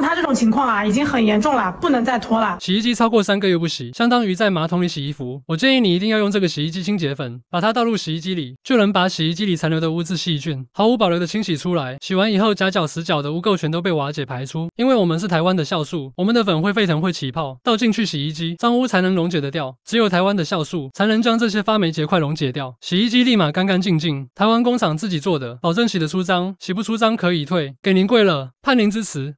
像他这种情况啊，已经很严重了，不能再拖了。洗衣机超过三个月不洗，相当于在马桶里洗衣服。我建议你一定要用这个洗衣机清洁粉，把它倒入洗衣机里，就能把洗衣机里残留的污渍、细菌毫无保留的清洗出来。洗完以后，夹角、死角的污垢全都被瓦解排出。因为我们是台湾的酵素，我们的粉会沸腾、会起泡，倒进去洗衣机，脏污才能溶解的掉。只有台湾的酵素才能将这些发霉结块溶解掉，洗衣机立马干干净净。台湾工厂自己做的，保证洗得出脏，洗不出脏可以退，给您贵了，盼您支持。